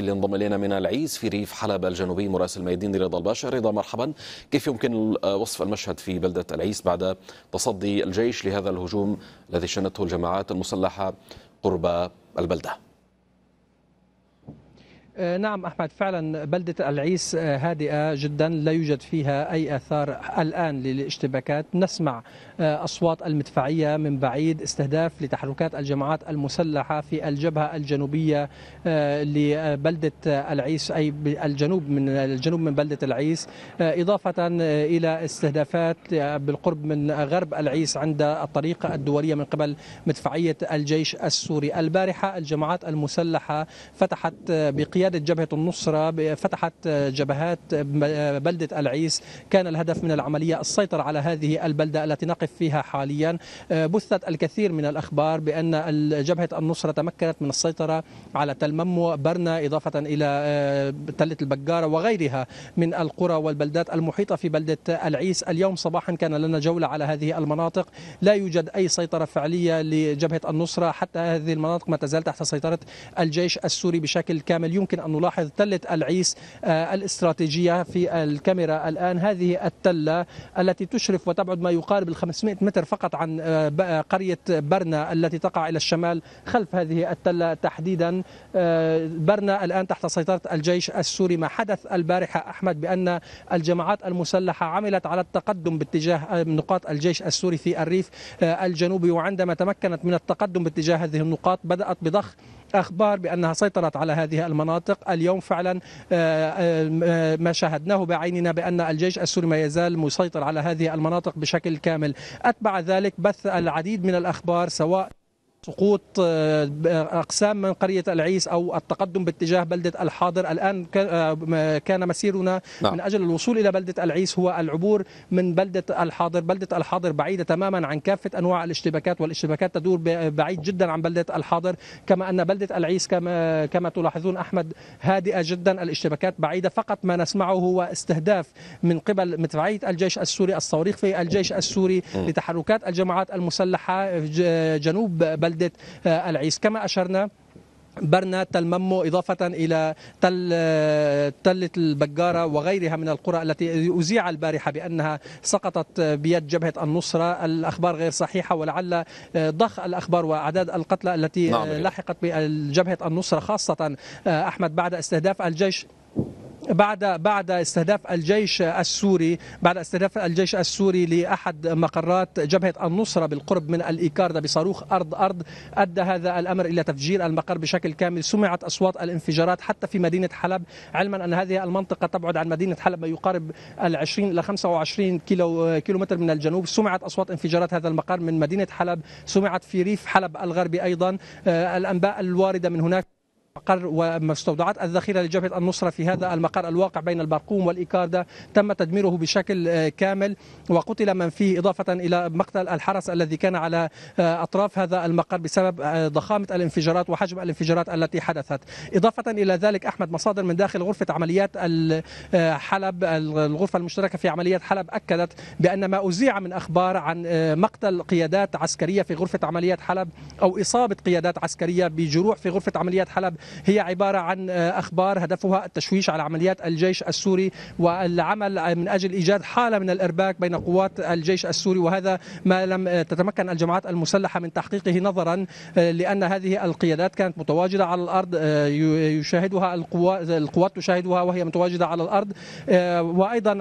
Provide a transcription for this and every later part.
اللي انضم الينا من العيس في ريف حلب الجنوبي مراسل ميادين رضا الباشا رضا مرحبا كيف يمكن وصف المشهد في بلده العيس بعد تصدي الجيش لهذا الهجوم الذي شنته الجماعات المسلحه قرب البلده آه، نعم أحمد فعلا بلدة العيس آه، هادئة جدا لا يوجد فيها أي آثار الآن للاشتباكات نسمع آه، أصوات المدفعية من بعيد استهداف لتحركات الجماعات المسلحة في الجبهة الجنوبية لبلدة العيس أي الجنوب من الجنوب من بلدة العيس إضافة إلى استهدافات بالقرب من غرب العيس عند الطريقة الدولية من قبل مدفعية الجيش السوري البارحة الجماعات المسلحة فتحت بقيادة قيادة جبهة النصرة فتحت جبهات بلدة العيس كان الهدف من العملية السيطرة على هذه البلدة التي نقف فيها حاليا آه، بثت الكثير من الأخبار بأن جبهة النصرة تمكنت من السيطرة على تلممو برنا إضافة إلى آه، تلة البقارة وغيرها من القرى والبلدات المحيطة في بلدة العيس اليوم صباحا كان لنا جولة على هذه المناطق لا يوجد أي سيطرة فعلية لجبهة النصرة حتى هذه المناطق ما تزال تحت سيطرة الجيش السوري بشكل كامل يمكن يمكن أن نلاحظ تلة العيس آه، الاستراتيجية في الكاميرا الآن هذه التلة التي تشرف وتبعد ما يقارب ال 500 متر فقط عن آه، قرية برنا التي تقع إلى الشمال خلف هذه التلة تحديدا آه، برنا الآن تحت سيطرة الجيش السوري ما حدث البارحة أحمد بأن الجماعات المسلحة عملت على التقدم باتجاه نقاط الجيش السوري في الريف الجنوبي وعندما تمكنت من التقدم باتجاه هذه النقاط بدأت بضخ أخبار بأنها سيطرت على هذه المناطق اليوم فعلا آه، آه، آه، ما شاهدناه بعيننا بأن الجيش السوري ما يزال مسيطر على هذه المناطق بشكل كامل أتبع ذلك بث العديد من الأخبار سواء سقوط آه، أقسام من قرية العيس أو التقدم باتجاه بلدة الحاضر الآن آه، كان مسيرنا نعم. من أجل الوصول إلى بلدة العيس هو العبور من بلدة الحاضر بلدة الحاضر بعيدة تماما عن كافة أنواع الاشتباكات والاشتباكات تدور بعيد جدا عن بلدة الحاضر كما أن بلدة العيس كما, كما تلاحظون أحمد هادئة جدا الاشتباكات بعيدة فقط ما نسمعه هو استهداف من قبل مدفعية الجيش السوري الصواريخ في الجيش السوري لتحركات الجماعات المسلحة جنوب بلدة بلدة آه، العيس كما أشرنا برنا تل ممو إضافة إلى تل آه، تلة البقارة وغيرها من القرى التي أذيع البارحة بأنها سقطت آه، بيد جبهة النصرة الأخبار غير صحيحة ولعل ضخ الأخبار وأعداد القتلى التي نعم. لحقت بجبهة النصرة خاصة أحمد بعد استهداف الجيش بعد بعد استهداف الجيش السوري بعد استهداف الجيش السوري لاحد مقرات جبهه النصره بالقرب من الايكاردا بصاروخ ارض ارض ادى هذا الامر الى تفجير المقر بشكل كامل سمعت اصوات الانفجارات حتى في مدينه حلب علما ان هذه المنطقه تبعد عن مدينه حلب ما يقارب ال 20 الى 25 كيلو كيلومتر من الجنوب سمعت اصوات انفجارات هذا المقر من مدينه حلب سمعت في ريف حلب الغربي ايضا آه، الانباء الوارده من هناك مقر ومستودعات الذخيره لجبهه النصره في هذا المقر الواقع بين البرقوم والايكاردا تم تدميره بشكل آه، كامل وقتل من فيه اضافه الى مقتل الحرس الذي كان على آه، اطراف هذا المقر بسبب آه، ضخامه الانفجارات وحجم الانفجارات التي حدثت اضافه الى ذلك احمد مصادر من داخل غرفه عمليات حلب الغرفه المشتركه في عمليات حلب اكدت بان ما اذيع من اخبار عن مقتل قيادات عسكريه في غرفه عمليات حلب او اصابه قيادات عسكريه بجروح في غرفه عمليات حلب هي عبارة عن آه، أخبار هدفها التشويش على عمليات الجيش السوري والعمل آه، من أجل إيجاد حالة من الإرباك بين قوات الجيش السوري وهذا ما لم آه، تتمكن الجماعات المسلحة من تحقيقه نظرا لأن هذه القيادات كانت متواجدة على الأرض يشاهدها القوات, القوات تشاهدها وهي متواجدة على الأرض وأيضا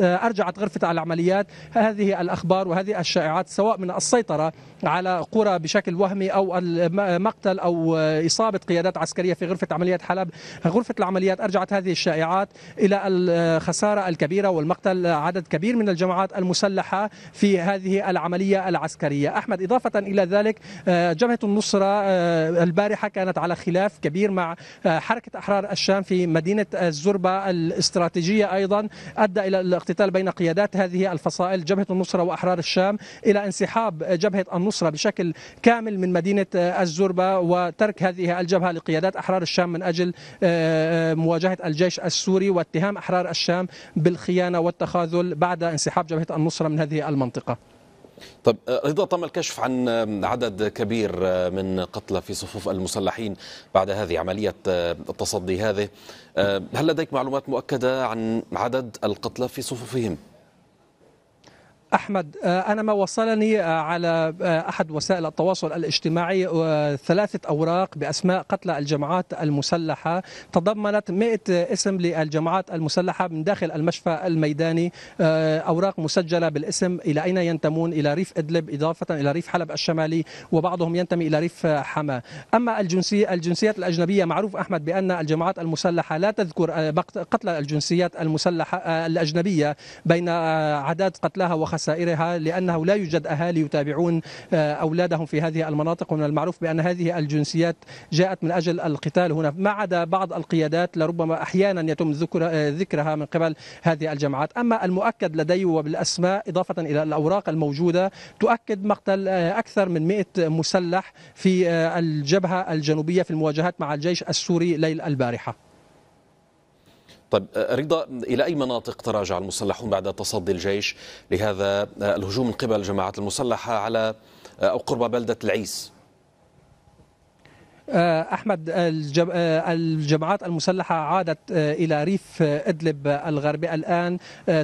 أرجعت غرفة العمليات هذه الأخبار وهذه الشائعات سواء من السيطرة على قرى بشكل وهمي أو مقتل أو إصابة قيادات عسكرية العسكرية في غرفة عمليات حلب غرفة العمليات أرجعت هذه الشائعات إلى الخسارة الكبيرة والمقتل عدد كبير من الجماعات المسلحة في هذه العملية العسكرية أحمد إضافة إلى ذلك آه، جبهة النصرة آه، البارحة كانت على خلاف كبير مع آه، حركة أحرار الشام في مدينة الزربة الاستراتيجية أيضا أدى إلى الاقتتال بين قيادات هذه الفصائل جبهة النصرة وأحرار الشام إلى انسحاب جبهة النصرة بشكل كامل من مدينة الزربة وترك هذه الجبهة لقيادات أحرار الشام من أجل آه، آه، مواجهة الجيش السوري واتهام أحرار الشام بالخيانة والتخاذل بعد انسحاب جبهة النصرة من هذه المنطقة طيب آه، رضا تم الكشف عن عدد كبير من قتلى في صفوف المسلحين بعد هذه عملية التصدي هذه هل لديك معلومات مؤكدة عن عدد القتلى في صفوفهم؟ أحمد آه، أنا ما وصلني آه، على آه، أحد وسائل التواصل الاجتماعي ثلاثة أوراق بأسماء قتلى الجماعات المسلحة تضمنت 100 اسم للجماعات المسلحة من داخل المشفى الميداني أوراق مسجلة بالاسم إلى أين ينتمون إلى ريف إدلب إضافة إلى ريف حلب الشمالي وبعضهم ينتمي إلى ريف حما أما الجنسية الجنسيات الأجنبية معروف أحمد بأن الجماعات المسلحة لا تذكر قتلى الجنسيات المسلحة الأجنبية بين عداد قتلاها وخسائرها وسائرها لأنه لا يوجد أهالي يتابعون آه، أولادهم في هذه المناطق ومن المعروف بأن هذه الجنسيات جاءت من أجل القتال هنا ما عدا بعض القيادات لربما أحيانا يتم ذكر آه، ذكرها من قبل هذه الجماعات أما المؤكد لدي وبالأسماء إضافة إلى الأوراق الموجودة تؤكد مقتل آه، أكثر من 100 مسلح في الجبهة الجنوبية في المواجهات مع الجيش السوري ليل البارحة طيب آه، رضا إلى أي مناطق تراجع المسلحون بعد تصدي الجيش لهذا آه، الهجوم من قبل الجماعات المسلحة على آه، أو قرب بلدة العيس آه، أحمد آه، الجماعات المسلحة عادت آه، إلى ريف إدلب الغربي الآن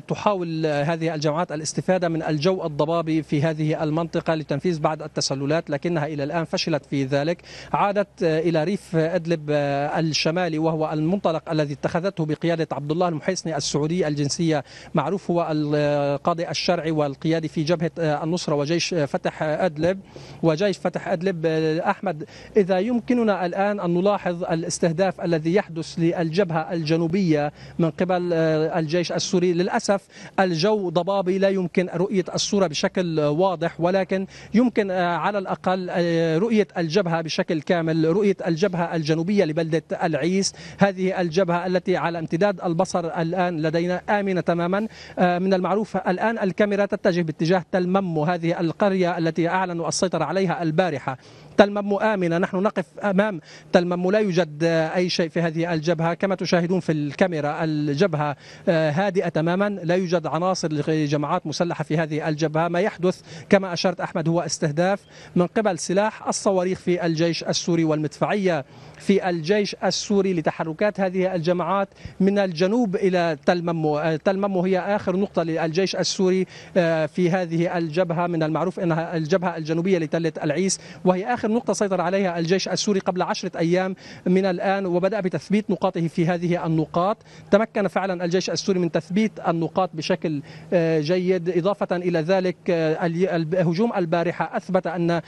تحاول هذه الجماعات الاستفادة من الجو الضبابي في هذه المنطقة لتنفيذ بعض التسللات لكنها إلى الآن فشلت في ذلك عادت إلى ريف إدلب الشمالي وهو المنطلق الذي اتخذته بقيادة عبد الله المحيسني السعودي الجنسية معروف هو القاضي الشرعي والقيادي في جبهة النصرة وجيش فتح أدلب وجيش فتح أدلب أحمد إذا يمكن يمكننا الآن أن نلاحظ الاستهداف الذي يحدث للجبهة الجنوبية من قبل آه، الجيش السوري للأسف الجو ضبابي لا يمكن رؤية الصورة بشكل واضح ولكن يمكن آه، على الأقل آه، رؤية الجبهة بشكل كامل رؤية الجبهة الجنوبية لبلدة العيس هذه الجبهة التي على امتداد البصر الآن لدينا آمنة تماما من المعروف الآن الكاميرا تتجه باتجاه تلمم هذه القرية التي أعلنوا السيطرة عليها البارحة تلمم آمنة نحن نقف أمام تلمم لا يوجد أي شيء في هذه الجبهة كما تشاهدون في الكاميرا الجبهة آه، هادئة تماما لا يوجد عناصر لجماعات مسلحة في هذه الجبهة ما يحدث كما أشرت أحمد هو استهداف من قبل سلاح الصواريخ في الجيش السوري والمدفعية في الجيش السوري لتحركات هذه الجماعات من الجنوب إلى تلممو آه، تلممو هي آخر نقطة للجيش السوري آه، في هذه الجبهة من المعروف أنها الجبهة الجنوبية لتلة العيس وهي آخر النقطة نقطة سيطر عليها الجيش السوري قبل عشرة أيام من الآن وبدأ بتثبيت نقاطه في هذه النقاط تمكن فعلا الجيش السوري من تثبيت النقاط بشكل آه، جيد إضافة إلى ذلك آه، الهجوم البارحة أثبت أن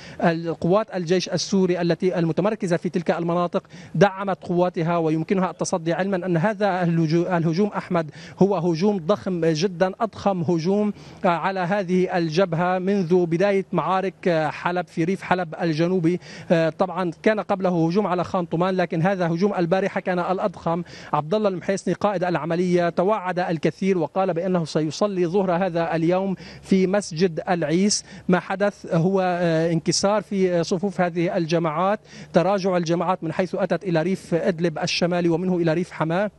قوات الجيش السوري التي المتمركزة في تلك المناطق دعمت قواتها ويمكنها التصدي علما أن هذا الهجوم أحمد هو هجوم ضخم جدا أضخم هجوم آه، على هذه الجبهة منذ بداية معارك حلب في ريف حلب الجنوبي العلوي آه، طبعا كان قبله هجوم على خان طومان لكن هذا هجوم البارحه كان الاضخم عبد الله المحيسني قائد العمليه توعد الكثير وقال بانه سيصلي ظهر هذا اليوم في مسجد العيس ما حدث هو آه، انكسار في آه، صفوف هذه الجماعات تراجع الجماعات من حيث اتت الى ريف ادلب الشمالي ومنه الى ريف حماه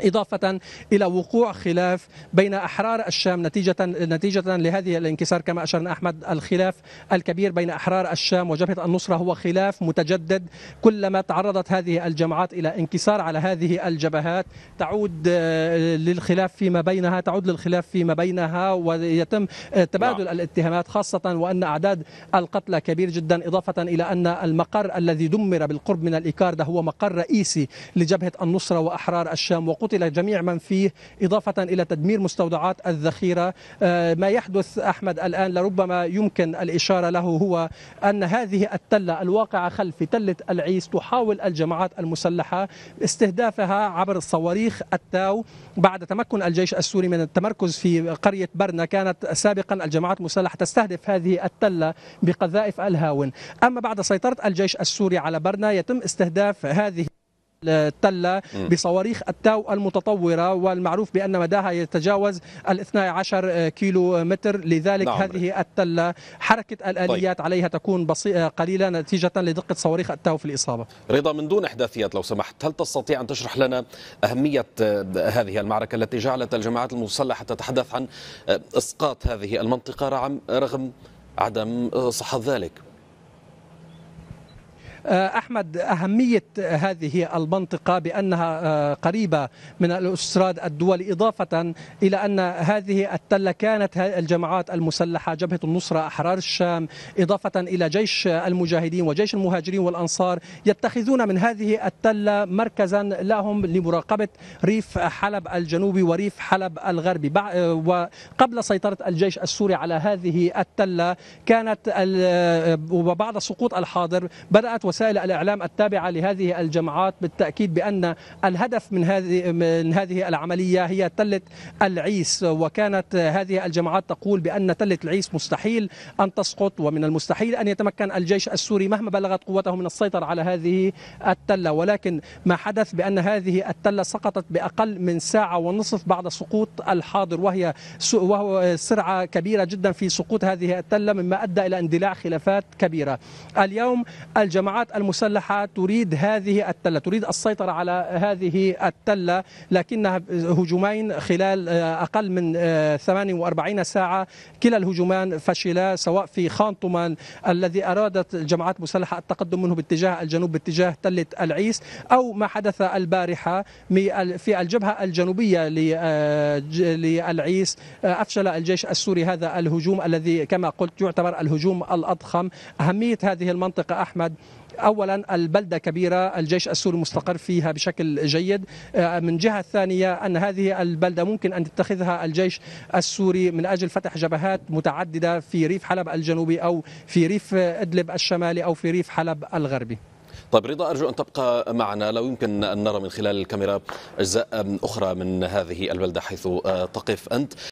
إضافة إلى وقوع خلاف بين أحرار الشام نتيجة نتيجة لهذه الانكسار كما أشرنا أحمد الخلاف الكبير بين أحرار الشام وجبهة النصرة هو خلاف متجدد كلما تعرضت هذه الجماعات إلى انكسار على هذه الجبهات تعود آه، للخلاف فيما بينها تعود للخلاف فيما بينها ويتم آه، تبادل نعم. الاتهامات خاصة وأن أعداد القتلى كبير جدا إضافة إلى أن المقر الذي دمر بالقرب من الإيكاردة هو مقر رئيسي لجبهة النصرة وأحرار الشام وقل قتل جميع من فيه إضافة إلى تدمير مستودعات الذخيرة آه، ما يحدث أحمد الآن لربما يمكن الإشارة له هو أن هذه التلة الواقعة خلف تلة العيس تحاول الجماعات المسلحة استهدافها عبر الصواريخ التاو بعد تمكن الجيش السوري من التمركز في قرية برنا كانت سابقا الجماعات المسلحة تستهدف هذه التلة بقذائف الهاون أما بعد سيطرة الجيش السوري على برنا يتم استهداف هذه التلة بصواريخ التاو المتطورة والمعروف بأن مداها يتجاوز ال 12 كيلو متر لذلك نعم. هذه التلة حركة الآليات طيب. عليها تكون بسيطة قليلة نتيجة لدقة صواريخ التاو في الإصابة رضا من دون إحداثيات لو سمحت هل تستطيع أن تشرح لنا أهمية هذه المعركة التي جعلت الجماعات المسلحة تتحدث عن إسقاط هذه المنطقة رغم عدم صحة ذلك آه، احمد اهميه هذه المنطقه بانها آه، قريبه من الاستراد الدولي اضافه الى ان هذه التله كانت الجماعات المسلحه جبهه النصره احرار الشام اضافه الى جيش المجاهدين وجيش المهاجرين والانصار يتخذون من هذه التله مركزا لهم لمراقبه ريف حلب الجنوبي وريف حلب الغربي وقبل سيطره الجيش السوري على هذه التله كانت آه، وبعد سقوط الحاضر بدات وسائل الاعلام التابعه لهذه الجماعات بالتاكيد بان الهدف من هذه من هذه العمليه هي تله العيس وكانت هذه الجماعات تقول بان تله العيس مستحيل ان تسقط ومن المستحيل ان يتمكن الجيش السوري مهما بلغت قوته من السيطره على هذه التله ولكن ما حدث بان هذه التله سقطت باقل من ساعه ونصف بعد سقوط الحاضر وهي وهو سرعه كبيره جدا في سقوط هذه التله مما ادى الى اندلاع خلافات كبيره اليوم الجماعات القوات المسلحة تريد هذه التلة تريد السيطرة على هذه التلة لكنها هجومين خلال آه، أقل من 48 آه، ساعة كلا الهجومان فشلا سواء في خان طومان الذي أرادت الجماعات المسلحة التقدم منه باتجاه الجنوب باتجاه تلة العيس أو ما حدث البارحة في الجبهة الجنوبية آه، للعيس أفشل الجيش السوري هذا الهجوم الذي كما قلت يعتبر الهجوم الأضخم أهمية هذه المنطقة أحمد اولا البلده كبيره الجيش السوري مستقر فيها بشكل جيد آه، من جهه ثانيه ان هذه البلده ممكن ان تتخذها الجيش السوري من اجل فتح جبهات متعدده في ريف حلب الجنوبي او في ريف ادلب الشمالي او في ريف حلب الغربي طيب رضا أرجو أن تبقى معنا لو يمكن أن نرى من خلال الكاميرا أجزاء أخرى من هذه البلدة حيث آه، تقف أنت